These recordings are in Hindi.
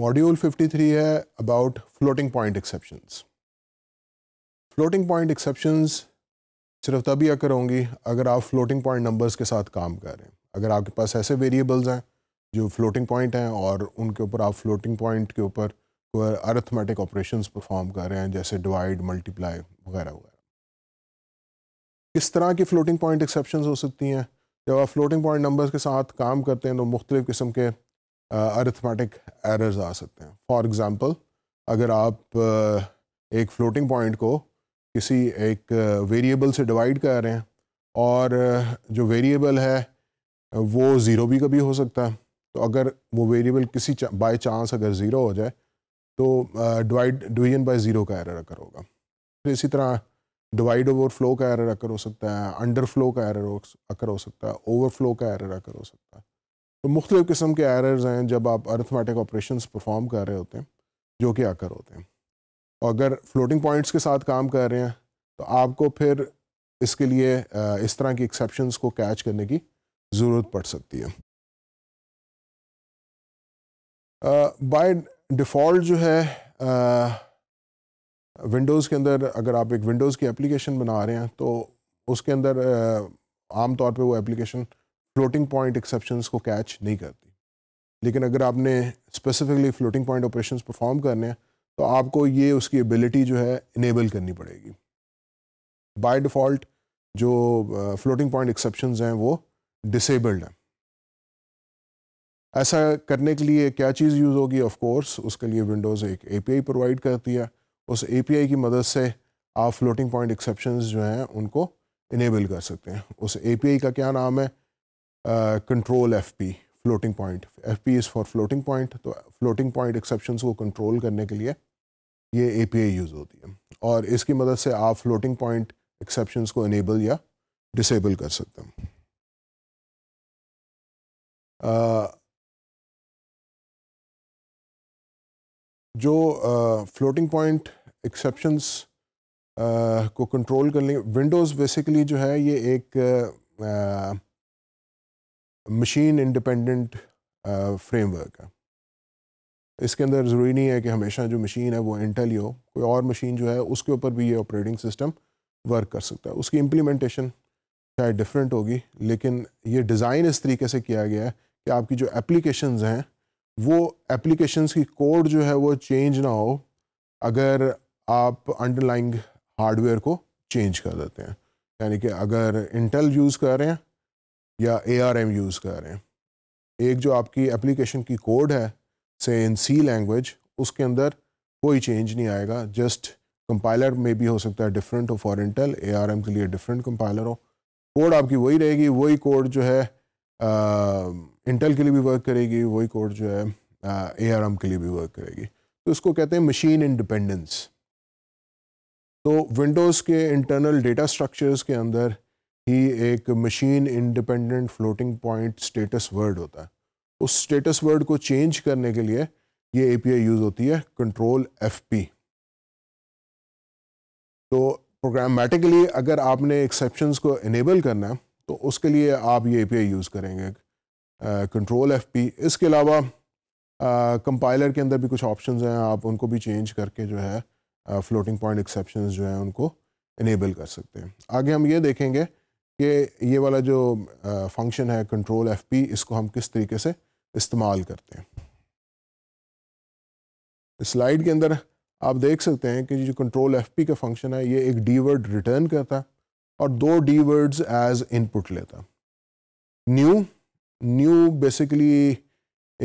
मॉड्यूल 53 है about floating point exceptions floating point exceptions सिर्फ तभी अकर होंगी अगर आप फ्लोटिंग पॉइंट नंबर्स के साथ काम कर रहे हैं अगर आपके पास ऐसे वेरिएबल्स हैं जो फ्लोटिंग पॉइंट हैं और उनके ऊपर आप फ्लोटिंग पॉइंट के ऊपर अर्थमेटिक ऑपरेशंस परफॉर्म कर रहे हैं जैसे डिवाइड मल्टीप्लाई वगैरह वगैरह किस तरह की फ्लोटिंग पॉइंट एक्सेप्शन हो सकती हैं जब आप फ्लोटिंग पॉइंट नंबर्स के साथ काम करते हैं तो मुख्तलिफ़ किस्म के अरिथमेटिक एरर्स आ सकते हैं फॉर एग्ज़ाम्पल अगर आप uh, एक फ्लोटिंग पॉइंट को किसी एक वेरिएबल से डिवाइड कर रहे हैं और जो वेरिएबल है वो ज़ीरो भी कभी हो सकता है तो अगर वो वेरिएबल किसी बाय चांस अगर ज़ीरो हो जाए तो डिवाइड डिवीजन बाय ज़ीरो का एरर अकर होगा फिर तो इसी तरह डिवाइड ओवर फ्लो का एरर अकर हो सकता है अंडर फ्लो का एरर अकर हो सकता है ओवर फ्लो का एरर अकर हो सकता है तो मुख्त किस्म के एरर्स हैं जब आप अर्थमेटिक ऑपरेशन परफॉर्म कर रहे होते हैं जो कि आकर होते हैं और अगर फ्लोटिंग पॉइंट्स के साथ काम कर रहे हैं तो आपको फिर इसके लिए इस तरह की एक्सेप्शंस को कैच करने की ज़रूरत पड़ सकती है बाय डिफ़ॉल्ट जो है विंडोज़ के अंदर अगर आप एक विंडोज़ की एप्लीकेशन बना रहे हैं तो उसके अंदर आमतौर पे वो एप्लीकेशन फ्लोटिंग पॉइंट एक्सेप्शन को कैच नहीं करती लेकिन अगर आपने specifically floating point operation perform करने हैं तो आपको ये उसकी एबिलिटी जो है इनेबल करनी पड़ेगी बाय डिफ़ॉल्ट जो फ्लोटिंग पॉइंट एक्सेप्शन हैं वो डिसेबल्ड हैं ऐसा करने के लिए क्या चीज़ यूज़ होगी ऑफ कोर्स उसके लिए विंडोज़ एक एपीआई प्रोवाइड करती है उस एपीआई की मदद से आप फ्लोटिंग पॉइंट एक्सेप्शन जो हैं उनको इनेबल कर सकते हैं उस एपीआई का क्या नाम है control F P floating point F P is for floating point तो फ्लोटिंग पॉइंट एक्सेप्शन को कंट्रोल करने के लिए ये ए पी आई यूज़ होती है और इसकी मदद से आप फ्लोटिंग पॉइंट एक्सेप्शन को इनेबल या डिसेबल कर सकते हैं uh, जो फ्लोटिंग पॉइंट एक्सेप्शंस को कंट्रोल करने विंडोज़ बेसिकली जो है ये एक uh, uh machine independent framework है इसके अंदर ज़रूरी नहीं है कि हमेशा जो मशीन है वो इंटेल ही हो कोई और मशीन जो है उसके ऊपर भी ये ऑपरेटिंग सिस्टम वर्क कर सकता है उसकी इम्प्लीमेंटेशन चाहे डिफरेंट होगी लेकिन ये डिज़ाइन इस तरीके से किया गया है कि आपकी जो एप्लीकेशन हैं वो एप्लीकेशंस की कोड जो है वो चेंज ना हो अगर आप अंडरलाइंग हार्डवेयर को चेंज कर देते हैं यानी कि अगर इंटेल यूज़ कर रहे हैं या ए आर एम यूज़ कर रहे हैं एक जो आपकी एप्लीकेशन की कोड है से इन सी लैंग्वेज उसके अंदर कोई चेंज नहीं आएगा जस्ट कंपाइलर में भी हो सकता है डिफरेंट हो for Intel A R M के लिए डिफरेंट कंपाइलर हो कोड आपकी वही रहेगी वही कोड जो है इंटेल के लिए भी वर्क करेगी वही कोड जो है ए आर एम के लिए भी वर्क करेगी तो इसको कहते हैं मशीन इंडिपेंडेंस तो विंडोज़ के इंटरनल डेटा स्ट्रक्चर्स के अंदर ही एक machine independent floating point status word होता है उस स्टेटस वर्ड को चेंज करने के लिए ये एपीआई यूज़ होती है कंट्रोल एफपी तो प्रोग्रामेटिकली अगर आपने एक्सेप्शंस को इनेबल करना है तो उसके लिए आप ये एपीआई यूज़ करेंगे कंट्रोल एफ पी इसके अलावा कंपाइलर के अंदर भी कुछ ऑप्शन हैं आप उनको भी चेंज करके जो है फ्लोटिंग पॉइंट एक्सेप्शन जो हैं उनको इनेबल कर सकते हैं आगे हम ये देखेंगे कि ये वाला जो फंक्शन है कंट्रोल एफ पी इसको हम किस तरीके से इस्तेमाल करते हैं स्लाइड के अंदर आप देख सकते हैं कि जो कंट्रोल एफ पी का फंक्शन है ये एक डी वर्ड रिटर्न करता और दो डी वर्ड्स एज इनपुट लेता न्यू न्यू बेसिकली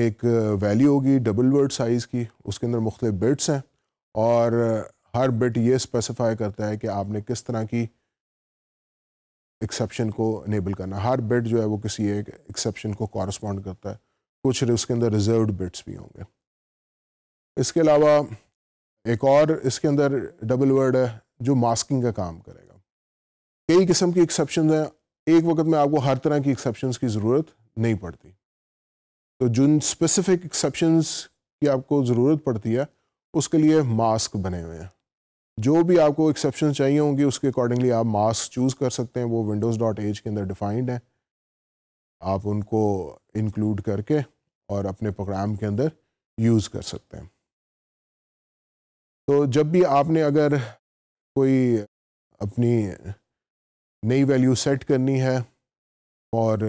एक वैल्यू होगी डबल वर्ड साइज़ की उसके अंदर मुख्तलिफ बिट्स हैं और हर बिट ये स्पेसिफाई करता है कि आपने किस तरह की एक्सेप्शन को इनेबल करना हर बिट जो है वो किसी एक एक्सेप्शन को कॉरस्पॉन्ड करता है कुछ उसके अंदर रिजर्व बिट्स भी होंगे इसके अलावा एक और इसके अंदर डबल वर्ड है जो मास्किंग का काम करेगा कई किस्म की एक्सेप्शन हैं एक वक्त में आपको हर तरह की एक्सेप्शन की ज़रूरत नहीं पड़ती तो जिन स्पेसिफिक एक्सेप्शन की आपको ज़रूरत पड़ती है उसके लिए मास्क बने हुए हैं जो भी आपको एक्सेप्शन चाहिए होंगे उसके अकॉर्डिंगली आप मास्क चूज़ कर सकते हैं वो विंडोज़ डॉट एज के अंदर डिफाइंड है आप उनको इंक्लूड करके और अपने प्रोग्राम के अंदर यूज़ कर सकते हैं तो जब भी आपने अगर कोई अपनी नई वैल्यू सेट करनी है और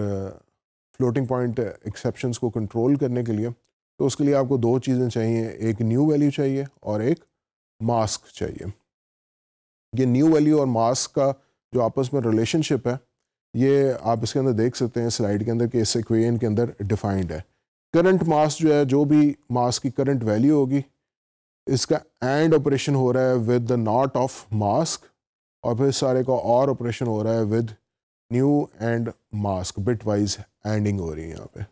फ्लोटिंग पॉइंट एक्सेप्शन को कंट्रोल करने के लिए तो उसके लिए आपको दो चीज़ें चाहिए एक न्यू वैल्यू चाहिए और एक मास्क चाहिए ये न्यू वैल्यू और मास्क का जो आपस में रिलेशनशिप है ये आप इसके अंदर देख सकते हैं स्लाइड के अंदर कि इस इक्वेन के अंदर डिफाइंड है करंट मास जो है जो भी मास की करंट वैल्यू होगी इसका एंड ऑपरेशन हो रहा है with the not of mask और फिर सारे का और ऑपरेशन हो रहा है with new and mask bitwise anding हो रही है यहाँ पे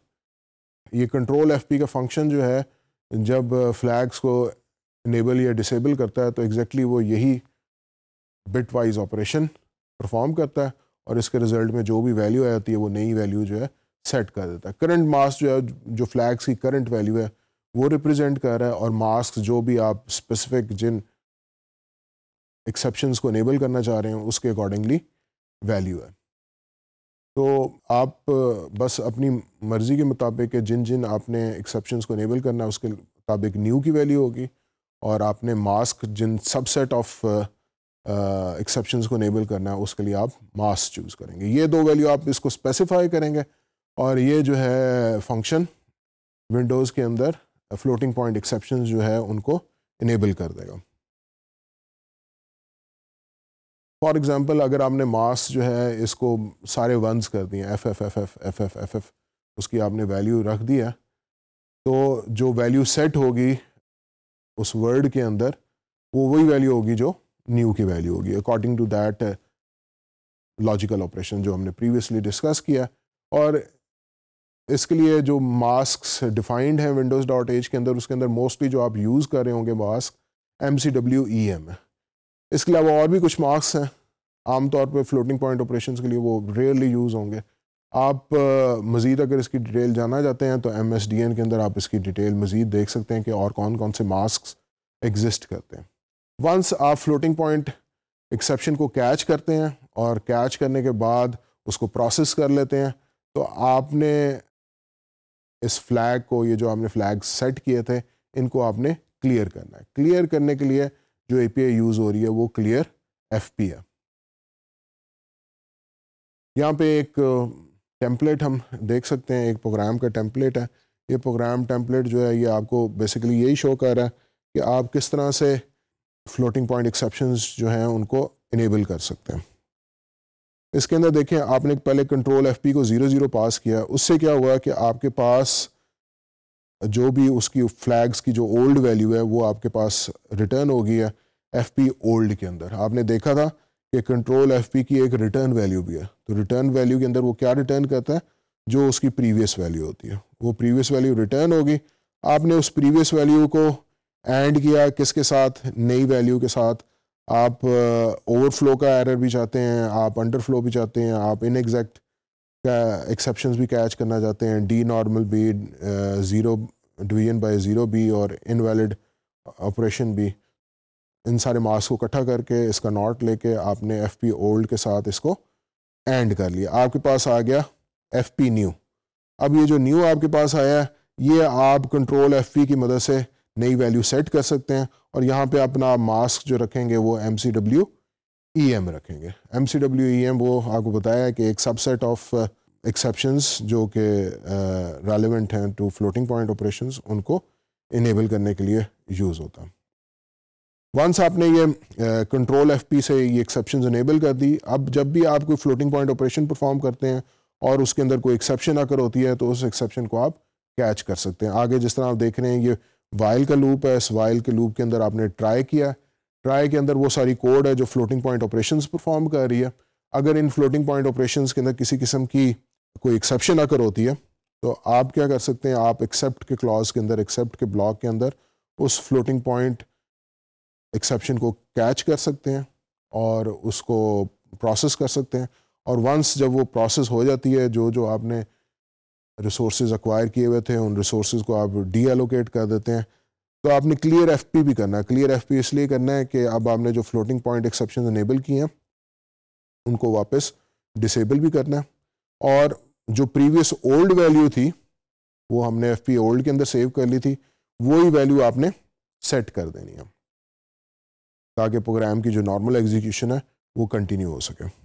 ये कंट्रोल एफ का फंक्शन जो है जब फ्लैग्स को इनेबल या डिसेबल करता है तो एग्जैक्टली exactly वो यही बिट वाइज ऑपरेशन परफॉर्म करता है और इसके रिजल्ट में जो भी वैल्यू आ जाती है वो नई वैल्यू जो है सेट कर देता है करंट मास्क जो है जो फ्लैग्स की करंट वैल्यू है वो रिप्रेजेंट कर रहा है और मास्क जो भी आप स्पेसिफिक जिन एक्सेप्शन को इनेबल करना चाह रहे हैं उसके अकॉर्डिंगली वैल्यू है तो आप बस अपनी मर्ज़ी के मुताबिक जिन जिन आपने एक्सेप्शन को इनेबल करना है उसके मुताबिक न्यू की वैल्यू होगी और आपने मास्क जिन सबसेट ऑफ एक्सेप्शन को इनेबल करना है उसके लिए आप मास्क चूज़ करेंगे ये दो वैल्यू आप इसको स्पेसिफाई करेंगे और ये जो है फंक्शन विंडोज़ के अंदर फ्लोटिंग पॉइंट एक्सेप्शन जो है उनको इनेबल कर देगा फॉर एग्ज़ाम्पल अगर आपने मास्क जो है इसको सारे वंस कर दिए F F F F F F F F उसकी आपने वैल्यू रख दिया तो जो वैल्यू सेट होगी उस वर्ड के अंदर वो वही वैल्यू होगी जो न्यू की वैल्यू होगी according to that logical operation जो हमने प्रीवियसली डिस्कस किया और इसके लिए जो मास्क डिफाइंड हैं विंडोज़ डॉट एज के अंदर उसके अंदर मोस्टली जो आप यूज़ कर रहे होंगे mask M C W E M है इसके अलावा और भी कुछ मास्क हैं आमतौर पर फ्लोटिंग पॉइंट ऑपरेशन के लिए वो रेयरली यूज़ होंगे आप मज़ीद अगर इसकी डिटेल जानना चाहते हैं तो एम एस डी एन के अंदर आप इसकी डिटेल मज़ीद देख सकते हैं कि और कौन कौन से मास्क एग्जिस्ट करते हैं वंस आप फ्लोटिंग पॉइंट एक्सेप्शन को कैच करते हैं और कैच करने के बाद उसको प्रोसेस कर लेते हैं तो आपने इस फ्लैग को ये जो आपने फ्लैग सेट किए थे इनको आपने क्लियर करना है क्लियर करने के लिए जो ए यूज़ हो रही है वो क्लियर एफ पी है यहाँ पे एक टेम्पलेट हम देख सकते हैं एक प्रोग्राम का टेम्पलेट है ये प्रोग्राम टेम्पलेट जो है ये आपको बेसिकली यही शो कर रहा है कि आप किस तरह से फ्लोटिंग पॉइंट एक्सेप्शंस जो हैं उनको इनेबल कर सकते हैं इसके अंदर देखें आपने पहले कंट्रोल एफ को ज़ीरो ज़ीरो पास किया उससे क्या हुआ कि आपके पास जो भी उसकी फ्लैग्स की जो ओल्ड वैल्यू है वो आपके पास रिटर्न हो गई है एफ ओल्ड के अंदर आपने देखा था कि कंट्रोल एफ पी की एक रिटर्न वैल्यू भी है तो रिटर्न वैल्यू के अंदर वो क्या रिटर्न करता है जो उसकी प्रीवियस वैल्यू होती है वो प्रीवियस वैल्यू रिटर्न होगी आपने उस प्रीवियस वैल्यू को एंड किया किसके साथ नई वैल्यू के साथ आप ओवरफ्लो uh, का एरर भी चाहते हैं आप अंडरफ्लो भी चाहते हैं आप इनएग्जैक्ट का एक्सेप्शन भी कैच करना चाहते हैं डी नॉर्मल भी ज़ीरो डिवीजन बाय ज़ीरो बी और इनवैलिड ऑपरेशन भी इन सारे मार्क्स को इकट्ठा करके इसका नॉट लेके आपने एफ पी ओल्ड के साथ इसको एंड कर लिया आपके पास आ गया एफ पी न्यू अब ये जो न्यू आपके पास आया है ये आप कंट्रोल एफ पी की मदद से नई वैल्यू सेट कर सकते हैं और यहाँ पे अपना मास्क जो रखेंगे वो M C W E M रखेंगे M C W E M वो आपको बताया कि एक सबसेट ऑफ एक्सेप्शंस जो कि रेलिवेंट uh, हैं टू फ्लोटिंग पॉइंट ऑपरेशंस उनको इनेबल करने के लिए यूज़ होता है वंस आपने ये कंट्रोल एफ पी से ये एक्सेप्शन इनेबल कर दी अब जब भी आप कोई फ्लोटिंग पॉइंट ऑपरेशन परफॉर्म करते हैं और उसके अंदर कोई एक्सेप्शन आकर होती है तो उस एक्सेप्शन को आप कैच कर सकते हैं आगे जिस तरह आप देख रहे हैं ये वायल का लूप है इस वायल के लूप के अंदर आपने ट्राई किया ट्राई के अंदर वो सारी कोड है जो फ्लोटिंग पॉइंट ऑपरेशन परफॉर्म कर रही है अगर इन फ्लोटिंग पॉइंट ऑपरेशन के अंदर किसी किस्म की कोई एक्सेप्शन आकर होती है तो आप क्या कर सकते हैं आप एक्सेप्ट के क्लॉज के अंदर एक्सेप्ट के ब्लॉक के अंदर उस फ्लोटिंग पॉइंट एक्सेप्शन को कैच कर सकते हैं और उसको प्रोसेस कर सकते हैं और वंस जब वो प्रोसेस हो जाती है जो जो आपने रिसोर्स अक्वायर किए हुए थे उन रिसोर्स को आप डी एलोकेट कर देते हैं तो आपने क्लियर एफ भी करना है क्लियर एफ इसलिए करना है कि अब आपने जो फ्लोटिंग पॉइंट एक्सेप्शन इनेबल किए हैं उनको वापस डिसेबल भी करना है और जो प्रीवियस ओल्ड वैल्यू थी वो हमने एफ ओल्ड के अंदर सेव कर ली थी वही वैल्यू आपने सेट कर देनी है ताकि प्रोग्राम की जो नॉर्मल एग्जीक्यूशन है वो कंटिन्यू हो सके